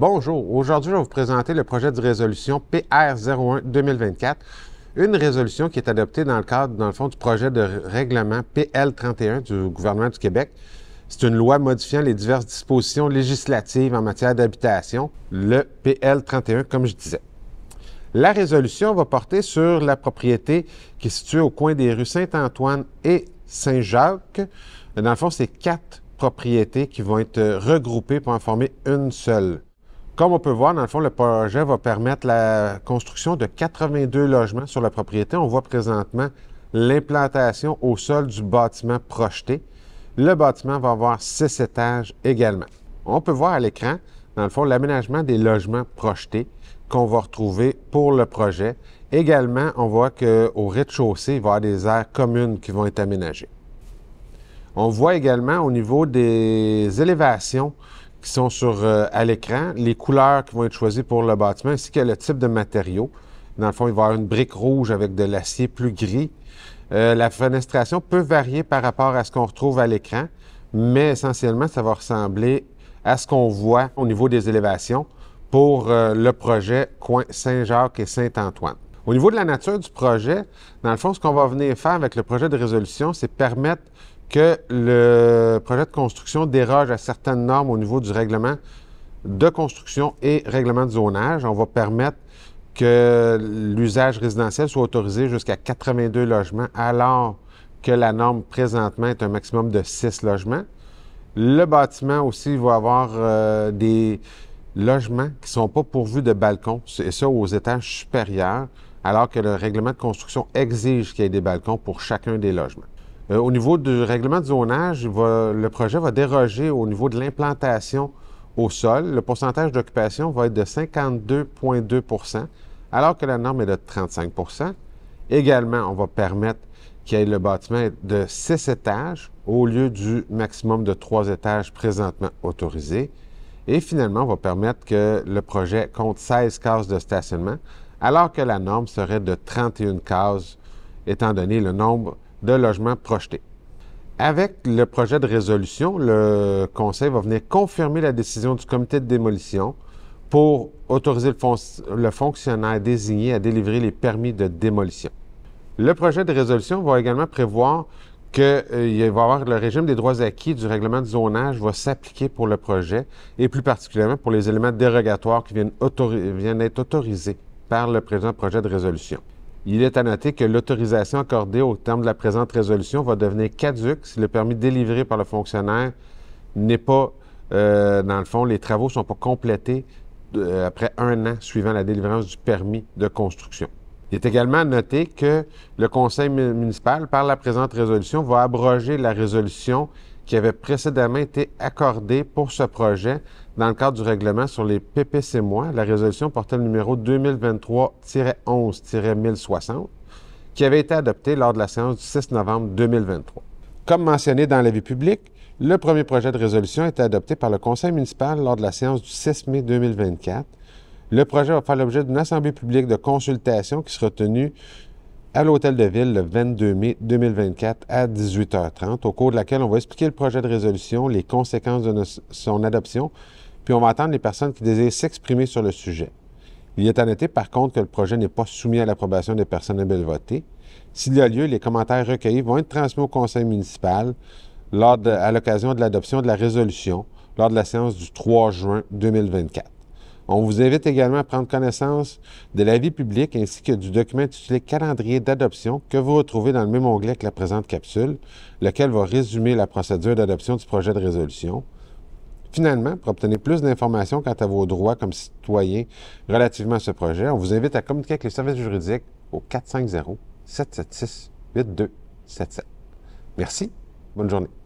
Bonjour, aujourd'hui je vais vous présenter le projet de résolution PR01 2024, une résolution qui est adoptée dans le cadre, dans le fond, du projet de règlement PL31 du gouvernement du Québec. C'est une loi modifiant les diverses dispositions législatives en matière d'habitation, le PL31, comme je disais. La résolution va porter sur la propriété qui est située au coin des rues Saint-Antoine et Saint-Jacques. Dans le fond, c'est quatre propriétés qui vont être regroupées pour en former une seule. Comme on peut voir, dans le fond, le projet va permettre la construction de 82 logements sur la propriété. On voit présentement l'implantation au sol du bâtiment projeté. Le bâtiment va avoir six étages également. On peut voir à l'écran, dans le fond, l'aménagement des logements projetés qu'on va retrouver pour le projet. Également, on voit qu'au rez-de-chaussée, il va y avoir des aires communes qui vont être aménagées. On voit également au niveau des élévations qui sont sur, euh, à l'écran, les couleurs qui vont être choisies pour le bâtiment, ainsi que le type de matériau. Dans le fond, il va y avoir une brique rouge avec de l'acier plus gris. Euh, la fenestration peut varier par rapport à ce qu'on retrouve à l'écran, mais essentiellement, ça va ressembler à ce qu'on voit au niveau des élévations pour euh, le projet Coin Saint-Jacques et Saint-Antoine. Au niveau de la nature du projet, dans le fond, ce qu'on va venir faire avec le projet de résolution, c'est permettre que le projet de construction déroge à certaines normes au niveau du règlement de construction et règlement de zonage. On va permettre que l'usage résidentiel soit autorisé jusqu'à 82 logements, alors que la norme présentement est un maximum de 6 logements. Le bâtiment aussi va avoir euh, des logements qui ne sont pas pourvus de balcons, et ça aux étages supérieurs, alors que le règlement de construction exige qu'il y ait des balcons pour chacun des logements. Euh, au niveau du règlement de zonage, le projet va déroger au niveau de l'implantation au sol. Le pourcentage d'occupation va être de 52,2 alors que la norme est de 35 Également, on va permettre qu'il y ait le bâtiment de 6 étages au lieu du maximum de 3 étages présentement autorisés. Et finalement, on va permettre que le projet compte 16 cases de stationnement, alors que la norme serait de 31 cases, étant donné le nombre de logements projetés. Avec le projet de résolution, le Conseil va venir confirmer la décision du comité de démolition pour autoriser le, fonctionnaire désigné à délivrer les permis de démolition. Le projet de résolution va également prévoir que euh, le régime des droits acquis du règlement de zonage va s'appliquer pour le projet et plus particulièrement pour les éléments dérogatoires qui viennent, viennent être autorisés par le présent projet de résolution. Il est à noter que l'autorisation accordée au terme de la présente résolution va devenir caduque si le permis délivré par le fonctionnaire n'est pas, euh, dans le fond, les travaux ne sont pas complétés euh, après un an suivant la délivrance du permis de construction. Il est également à noter que le conseil municipal, par la présente résolution, va abroger la résolution qui avait précédemment été accordé pour ce projet dans le cadre du règlement sur les PPC La résolution portait le numéro 2023-11-1060 qui avait été adoptée lors de la séance du 6 novembre 2023. Comme mentionné dans l'avis public, le premier projet de résolution a été adopté par le conseil municipal lors de la séance du 6 mai 2024. Le projet va faire l'objet d'une assemblée publique de consultation qui sera tenue à l'Hôtel de Ville le 22 mai 2024 à 18h30, au cours de laquelle on va expliquer le projet de résolution, les conséquences de son adoption, puis on va attendre les personnes qui désirent s'exprimer sur le sujet. Il est à noter, par contre, que le projet n'est pas soumis à l'approbation des personnes habiles votées. S'il y a lieu, les commentaires recueillis vont être transmis au conseil municipal lors à l'occasion de l'adoption de la résolution lors de la séance du 3 juin 2024. On vous invite également à prendre connaissance de l'avis public ainsi que du document intitulé Calendrier d'adoption que vous retrouvez dans le même onglet que la présente capsule, lequel va résumer la procédure d'adoption du projet de résolution. Finalement, pour obtenir plus d'informations quant à vos droits comme citoyen relativement à ce projet, on vous invite à communiquer avec les services juridiques au 450 776 8277. Merci. Bonne journée.